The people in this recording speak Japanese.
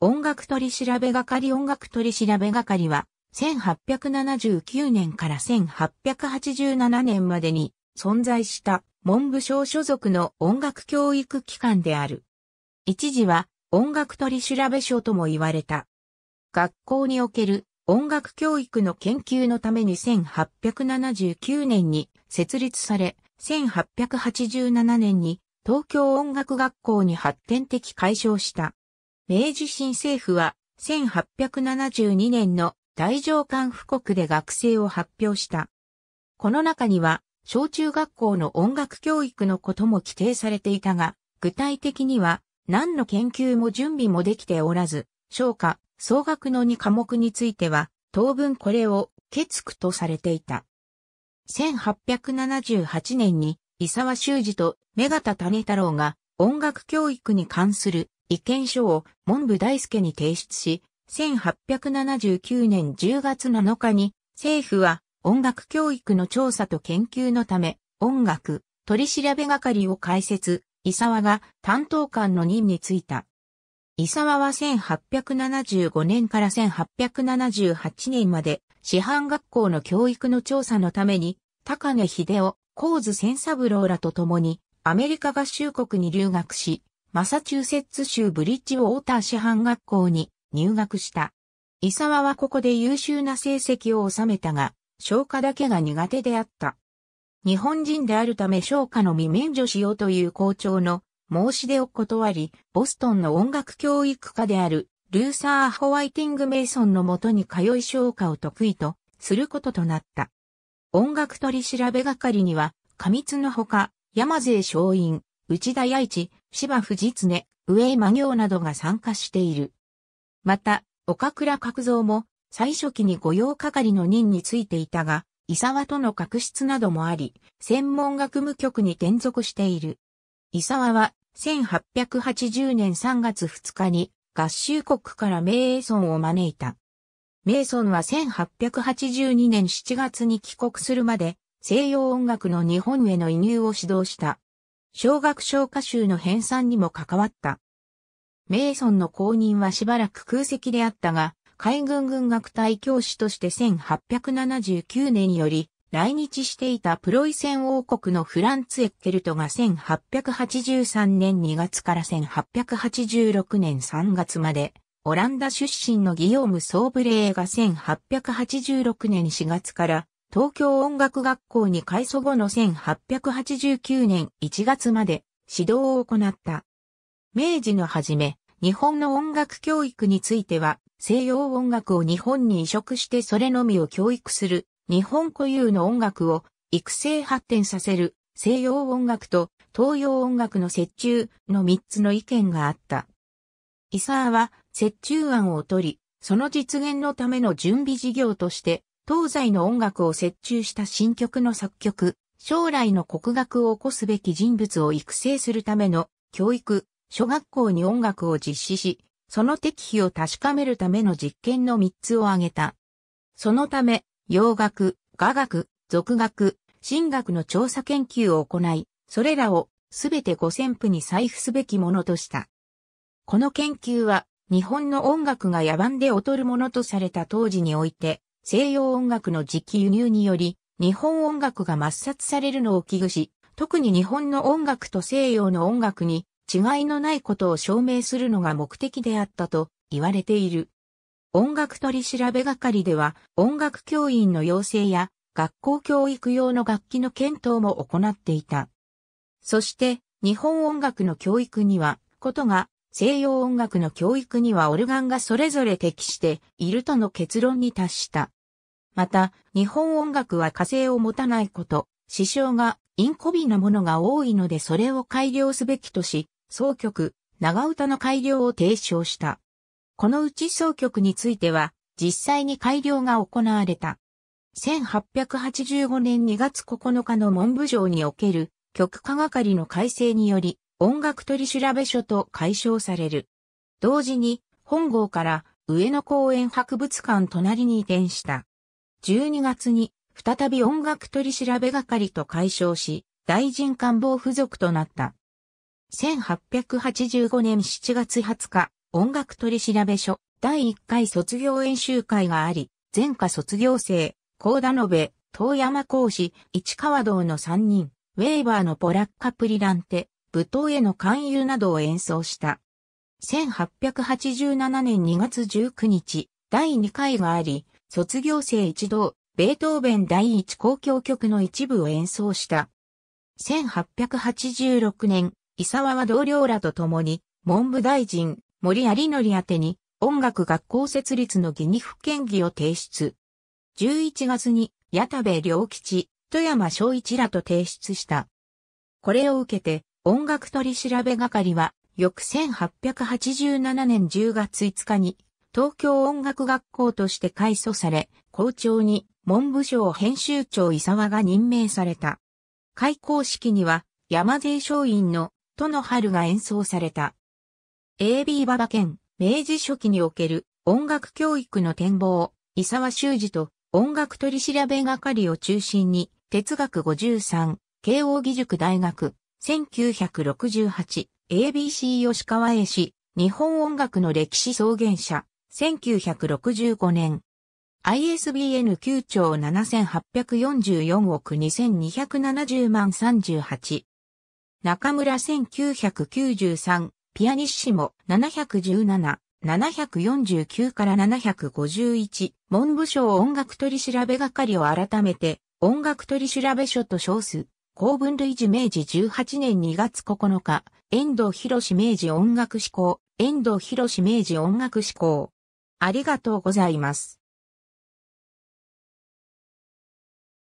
音楽取調べ係音楽取調べ係は、1879年から1887年までに存在した文部省所属の音楽教育機関である。一時は音楽取調べ所とも言われた。学校における音楽教育の研究のために1879年に設立され、1887年に東京音楽学校に発展的解消した。明治新政府は1872年の大上官布告で学生を発表した。この中には、小中学校の音楽教育のことも規定されていたが、具体的には、何の研究も準備もできておらず、小科、総学の2科目については、当分これを、決句とされていた。1878年に、伊沢修二と目形種太郎が音楽教育に関する意見書を文部大輔に提出し、1879年10月7日に政府は音楽教育の調査と研究のため音楽取調べ係を開設、伊沢が担当官の任に就いた。伊沢は1875年から1878年まで市販学校の教育の調査のために高根秀夫、高津千三郎らと共にアメリカ合衆国に留学し、マサチューセッツ州ブリッジウォーター師範学校に入学した。伊沢はここで優秀な成績を収めたが、消化だけが苦手であった。日本人であるため消化の未免除しようという校長の申し出を断り、ボストンの音楽教育家であるルーサー・ホワイティング・メイソンのもとに通い消化を得意とすることとなった。音楽取り調べ係には、過密のほか、山勢松陰、内田八一、芝藤常、上井真行などが参加している。また、岡倉角蔵も、最初期に御用係の任についていたが、伊沢との確執などもあり、専門学務局に転属している。伊沢は、1880年3月2日に、合衆国から名英村を招いた。名村は1882年7月に帰国するまで、西洋音楽の日本への移入を指導した。小学小歌集の編纂にも関わった。メイソンの後任はしばらく空席であったが、海軍軍学隊教師として1879年より来日していたプロイセン王国のフランツ・エッケルトが1883年2月から1886年3月まで、オランダ出身のギヨーム・ソーブレーが1886年4月から東京音楽学校に改祖後の1889年1月まで指導を行った。明治の初め、日本の音楽教育については、西洋音楽を日本に移植してそれのみを教育する、日本固有の音楽を育成発展させる、西洋音楽と東洋音楽の折衷の3つの意見があった。伊沢は折衷案を取り、その実現のための準備事業として、東西の音楽を折衷した新曲の作曲、将来の国学を起こすべき人物を育成するための教育、諸学校に音楽を実施し、その適否を確かめるための実験の3つを挙げた。そのため、洋楽、雅楽、俗学、神学の調査研究を行い、それらをすべて五千0譜に採布すべきものとした。この研究は、日本の音楽が野蛮で劣るものとされた当時において、西洋音楽の磁気輸入により、日本音楽が抹殺されるのを危惧し、特に日本の音楽と西洋の音楽に違いのないことを証明するのが目的であったと言われている。音楽取調べ係では音楽教員の養成や学校教育用の楽器の検討も行っていた。そして日本音楽の教育にはことが西洋音楽の教育にはオルガンがそれぞれ適しているとの結論に達した。また、日本音楽は火星を持たないこと、師匠がインコビなものが多いのでそれを改良すべきとし、総曲、長唄の改良を提唱した。このうち総曲については、実際に改良が行われた。1885年2月9日の文部省における曲科係の改正により、音楽取調べ書と解消される。同時に、本郷から上野公園博物館隣に移転した。12月に再び音楽取調べ係と解消し、大臣官房付属となった。1885年7月20日、音楽取調所第1回卒業演習会があり、前科卒業生、高田延、遠山講師、市川道の3人、ウェーバーのポラッカプリランテ、舞踏への勧誘などを演奏した。1887年2月19日、第2回があり、卒業生一同、ベートーベン第一公共曲の一部を演奏した。1886年、伊沢は同僚らと共に、文部大臣、森有則宛てに、音楽学校設立の義に府県議を提出。11月に、矢田部良吉、富山昭一らと提出した。これを受けて、音楽取り調べ係は、翌1887年10月5日に、東京音楽学校として改祖され、校長に文部省編集長伊沢が任命された。開校式には山勢松陰の都の春が演奏された。AB 馬場県明治初期における音楽教育の展望、伊沢修二と音楽取調べ係を中心に哲学53、慶応義塾大学、1968、ABC 吉川英氏、日本音楽の歴史創原者、1965年、ISBN 9兆7844億2270万38。中村1993、ピアニッシモ717、749から751、文部省音楽取調べ係を改めて、音楽取調べ所と称す。公文類似明治18年2月9日、遠藤博史明治音楽志向、遠藤博史明治音楽志向。ありがとうございます。